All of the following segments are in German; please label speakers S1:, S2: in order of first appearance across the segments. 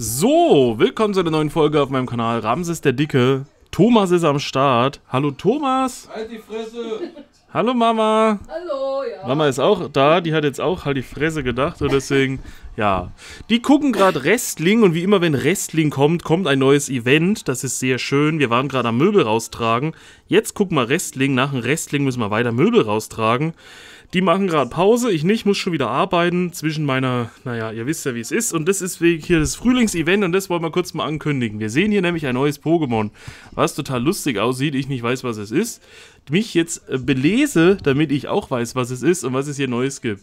S1: So, willkommen zu einer neuen Folge auf meinem Kanal. Ramses der Dicke. Thomas ist am Start. Hallo Thomas. Halt die Fresse. Hallo Mama. Hallo, ja. Mama ist auch da, die hat jetzt auch halt die Fresse gedacht und deswegen, ja. Die gucken gerade Wrestling und wie immer, wenn Wrestling kommt, kommt ein neues Event. Das ist sehr schön. Wir waren gerade am Möbel raustragen. Jetzt gucken wir Wrestling. Nach dem Wrestling müssen wir weiter Möbel raustragen. Die machen gerade Pause, ich nicht, muss schon wieder arbeiten zwischen meiner, naja, ihr wisst ja, wie es ist. Und das ist hier das Frühlingsevent und das wollen wir kurz mal ankündigen. Wir sehen hier nämlich ein neues Pokémon, was total lustig aussieht, ich nicht weiß, was es ist. Mich jetzt äh, belese, damit ich auch weiß, was es ist und was es hier Neues gibt.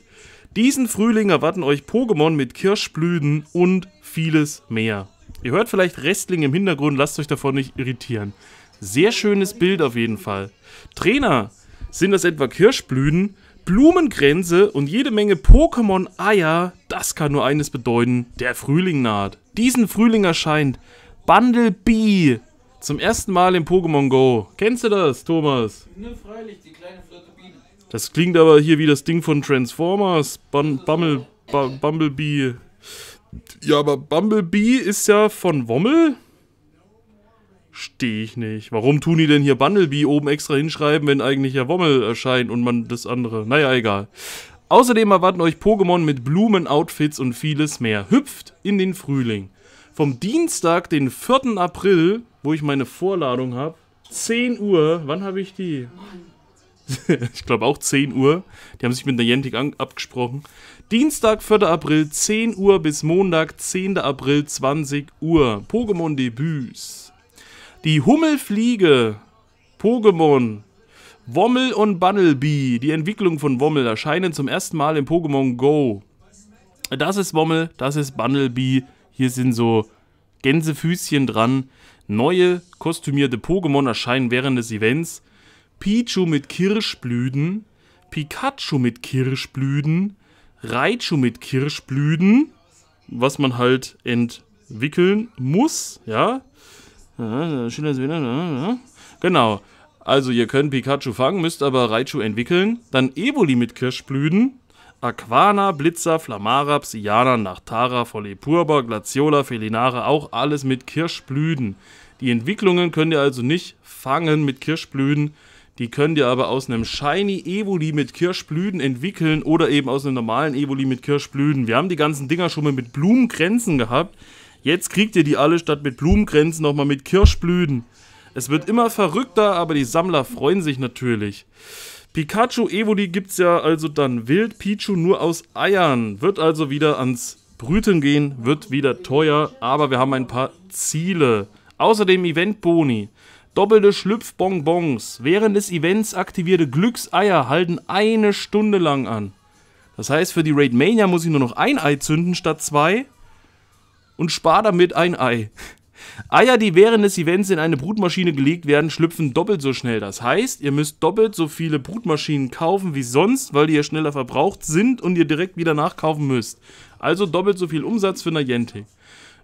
S1: Diesen Frühling erwarten euch Pokémon mit Kirschblüten und vieles mehr. Ihr hört vielleicht Wrestling im Hintergrund, lasst euch davon nicht irritieren. Sehr schönes Bild auf jeden Fall. Trainer, sind das etwa Kirschblüten? Blumengrenze und jede Menge Pokémon-Eier, das kann nur eines bedeuten, der Frühling naht. Diesen Frühling erscheint Bundle Bumblebee zum ersten Mal in Pokémon Go. Kennst du das, Thomas? Ne, freilich, die kleine flotte Biene. Das klingt aber hier wie das Ding von Transformers, Bum Bummel, Bumblebee. Ja, aber Bumblebee ist ja von Wommel? Stehe ich nicht. Warum tun die denn hier Bundlebee oben extra hinschreiben, wenn eigentlich ja Wommel erscheint und man das andere... Naja, egal. Außerdem erwarten euch Pokémon mit Blumen-Outfits und vieles mehr. Hüpft in den Frühling. Vom Dienstag, den 4. April, wo ich meine Vorladung habe, 10 Uhr, wann habe ich die? ich glaube auch 10 Uhr. Die haben sich mit der Jentik abgesprochen. Dienstag, 4. April, 10 Uhr bis Montag, 10. April, 20 Uhr. Pokémon-Debüts. Die Hummelfliege, Pokémon, Wommel und Bunnelby. Die Entwicklung von Wommel erscheinen zum ersten Mal in Pokémon Go. Das ist Wommel, das ist Bunnelby. Hier sind so Gänsefüßchen dran. Neue kostümierte Pokémon erscheinen während des Events. Pichu mit Kirschblüten, Pikachu mit Kirschblüten, Raichu mit Kirschblüten, was man halt entwickeln muss, ja. Schillers Winner. Ne? Genau. Also ihr könnt Pikachu fangen, müsst aber Raichu entwickeln. Dann Evoli mit Kirschblüten. Aquana, Blitzer, Flamara, Psyana, Nachtara, Follepurba, Glaciola, Felinara, auch alles mit Kirschblüten. Die Entwicklungen könnt ihr also nicht fangen mit Kirschblüten. Die könnt ihr aber aus einem Shiny Evoli mit Kirschblüten entwickeln oder eben aus einem normalen Evoli mit Kirschblüten. Wir haben die ganzen Dinger schon mal mit Blumenkränzen gehabt. Jetzt kriegt ihr die alle statt mit Blumengrenzen nochmal mit Kirschblüten. Es wird immer verrückter, aber die Sammler freuen sich natürlich. Pikachu Evoli gibt's ja also dann wild, Pichu nur aus Eiern, wird also wieder ans Brüten gehen, wird wieder teuer, aber wir haben ein paar Ziele. Außerdem Eventboni. Doppelte Schlüpfbonbons. Während des Events aktivierte Glückseier halten eine Stunde lang an. Das heißt, für die Raid Mania muss ich nur noch ein Ei zünden statt zwei und spar damit ein Ei. Eier, die während des Events in eine Brutmaschine gelegt werden, schlüpfen doppelt so schnell. Das heißt, ihr müsst doppelt so viele Brutmaschinen kaufen wie sonst, weil die ja schneller verbraucht sind und ihr direkt wieder nachkaufen müsst. Also doppelt so viel Umsatz für Niantic.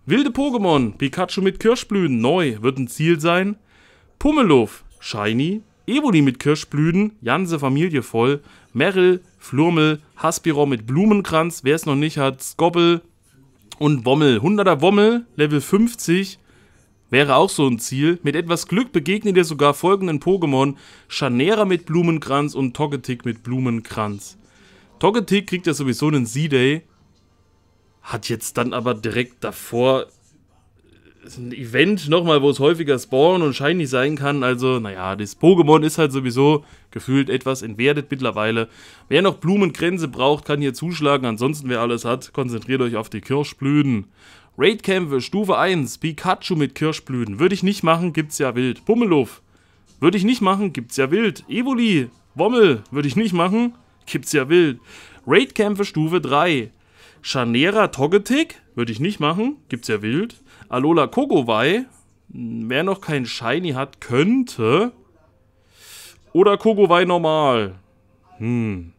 S1: Wilde Pokémon, Pikachu mit Kirschblüten, neu, wird ein Ziel sein. Pummeluff, Shiny, Evoli mit Kirschblüten, Janse Familie voll, Merrill, Flurmel, Haspiro mit Blumenkranz, wer es noch nicht hat, Skobbel, und Wommel, 100er Wommel, Level 50, wäre auch so ein Ziel. Mit etwas Glück begegnet ihr sogar folgenden Pokémon. Schanera mit Blumenkranz und Togetic mit Blumenkranz. Togetic kriegt ja sowieso einen Z-Day. Hat jetzt dann aber direkt davor ein Event nochmal, wo es häufiger spawnen und shiny sein kann. Also, naja, das Pokémon ist halt sowieso gefühlt etwas entwertet mittlerweile. Wer noch Blumenkränze braucht, kann hier zuschlagen. Ansonsten, wer alles hat, konzentriert euch auf die Kirschblüten. Raidkämpfe, Stufe 1, Pikachu mit Kirschblüten. Würde ich nicht machen, gibt's ja wild. Pummeluff. Würde ich nicht machen, gibt's ja wild. Evoli, Wommel, würde ich nicht machen, gibt's ja wild. Raidkämpfe Stufe 3. Chanera Togetic? Würde ich nicht machen. Gibt's ja wild. Alola Kogowai. Wer noch kein Shiny hat, könnte. Oder Kogowai normal. Hm.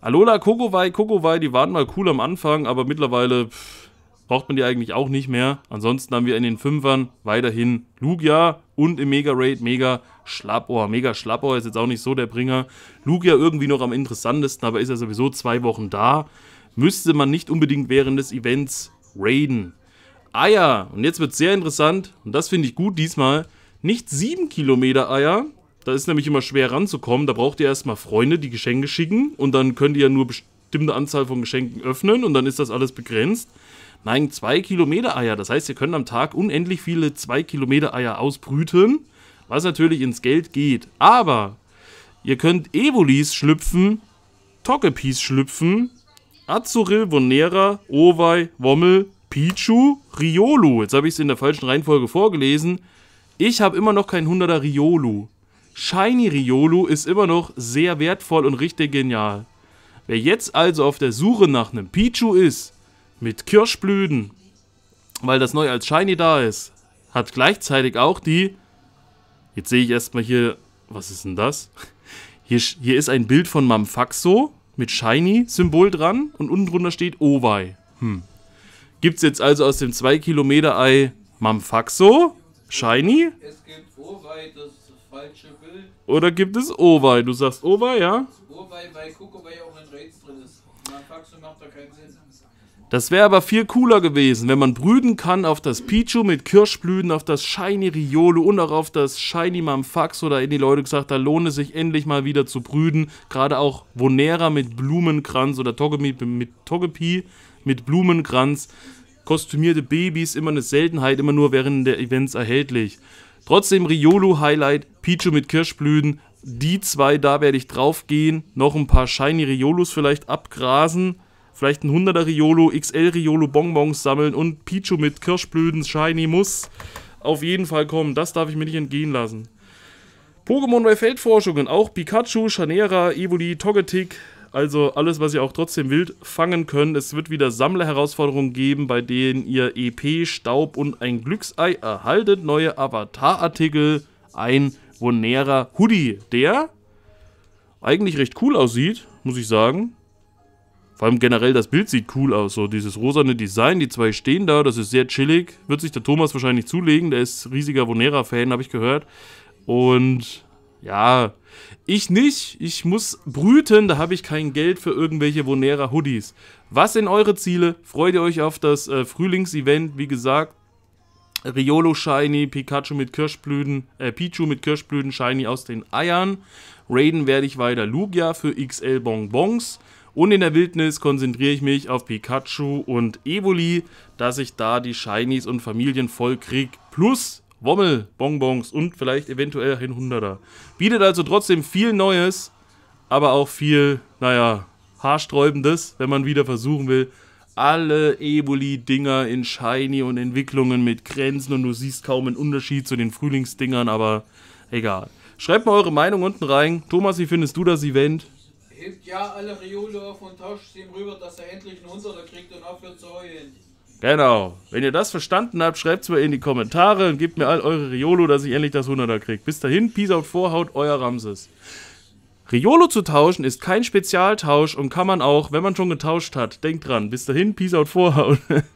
S1: Alola Kogowai, Kogowai, die waren mal cool am Anfang, aber mittlerweile pff, braucht man die eigentlich auch nicht mehr. Ansonsten haben wir in den Fünfern weiterhin Lugia und im Mega Raid Mega Schlappohr. Mega Schlappohr ist jetzt auch nicht so der Bringer. Lugia irgendwie noch am interessantesten, aber ist ja sowieso zwei Wochen da. Müsste man nicht unbedingt während des Events Raiden. Eier. Ah und jetzt wird es sehr interessant, und das finde ich gut diesmal, nicht 7 Kilometer Eier. Da ist nämlich immer schwer ranzukommen. Da braucht ihr erstmal Freunde, die Geschenke schicken. Und dann könnt ihr ja nur bestimmte Anzahl von Geschenken öffnen. Und dann ist das alles begrenzt. Nein, 2 Kilometer Eier. Das heißt, ihr könnt am Tag unendlich viele 2 Kilometer Eier ausbrüten. Was natürlich ins Geld geht. Aber ihr könnt Evolis schlüpfen, Togepi's schlüpfen, Azuril, Vonera, Owei, Wommel, Pichu, Riolu. Jetzt habe ich es in der falschen Reihenfolge vorgelesen. Ich habe immer noch kein 100er Riolu. Shiny Riolu ist immer noch sehr wertvoll und richtig genial. Wer jetzt also auf der Suche nach einem Pichu ist, mit Kirschblüten, weil das neu als Shiny da ist, hat gleichzeitig auch die... Jetzt sehe ich erstmal hier... Was ist denn das? Hier, hier ist ein Bild von Mamfaxo mit Shiny-Symbol dran und unten drunter steht Owei. Hm. Gibt es jetzt also aus dem 2-Kilometer-Ei Mamfaxo? Shiny? Es gibt Owei, das ist das falsche Bild. Oder gibt es Owei? Du sagst Owei, ja? Owei, weil Kuckuck ja auch in Raids drin ist. Mamfaxo macht da keinen Sinn. Das wäre aber viel cooler gewesen, wenn man brüten kann auf das Pichu mit Kirschblüten, auf das Shiny Riolu und auch auf das Shiny Mamfax oder in die Leute gesagt, da lohne es sich endlich mal wieder zu brüten. Gerade auch Vonera mit Blumenkranz oder Togemi mit Togepi mit Blumenkranz. Kostümierte Babys, immer eine Seltenheit, immer nur während der Events erhältlich. Trotzdem Riolu Highlight, Pichu mit Kirschblüten. Die zwei, da werde ich drauf gehen. Noch ein paar Shiny Riolus vielleicht abgrasen vielleicht ein 100er Riolo, XL Riolo Bonbons sammeln und Pichu mit Kirschblüten Shiny muss auf jeden Fall kommen. Das darf ich mir nicht entgehen lassen. Pokémon bei Feldforschungen, auch Pikachu, Chanera, Evoli, Togetic, also alles, was ihr auch trotzdem wild fangen könnt. Es wird wieder Sammlerherausforderungen geben, bei denen ihr EP, Staub und ein Glücksei erhaltet. Neue Avatar-Artikel, ein Vonera Hoodie, der eigentlich recht cool aussieht, muss ich sagen. Vor allem generell das Bild sieht cool aus, so dieses rosane Design, die zwei stehen da, das ist sehr chillig. Wird sich der Thomas wahrscheinlich zulegen, der ist riesiger Vonera-Fan, habe ich gehört. Und ja, ich nicht. Ich muss brüten, da habe ich kein Geld für irgendwelche Vonera-Hoodies. Was sind eure Ziele? Freut ihr euch auf das äh, Frühlingsevent? Wie gesagt, Riolo Shiny, Pikachu mit Kirschblüten, äh, Pichu mit Kirschblüten Shiny aus den Eiern. Raiden werde ich weiter Lugia für XL Bonbons. Und in der Wildnis konzentriere ich mich auf Pikachu und Evoli, dass ich da die Shinies und Familien voll krieg. Plus Wommel, Bonbons und vielleicht eventuell ein Hunderter. Bietet also trotzdem viel Neues, aber auch viel, naja, haarsträubendes, wenn man wieder versuchen will, alle Evoli-Dinger in Shiny und Entwicklungen mit Grenzen und du siehst kaum einen Unterschied zu den Frühlingsdingern, aber egal. Schreibt mal eure Meinung unten rein. Thomas, wie findest du das Event? Gebt ja alle Riole auf und tauscht sie ihm rüber, dass er endlich einen Unserer kriegt und aufhört zu heulen. Genau. Wenn ihr das verstanden habt, schreibt es mir in die Kommentare und gebt mir all eure Riolo, dass ich endlich das 100er kriege. Bis dahin, Peace out, Vorhaut, euer Ramses. Riolo zu tauschen ist kein Spezialtausch und kann man auch, wenn man schon getauscht hat. Denkt dran. Bis dahin, Peace out, Vorhaut.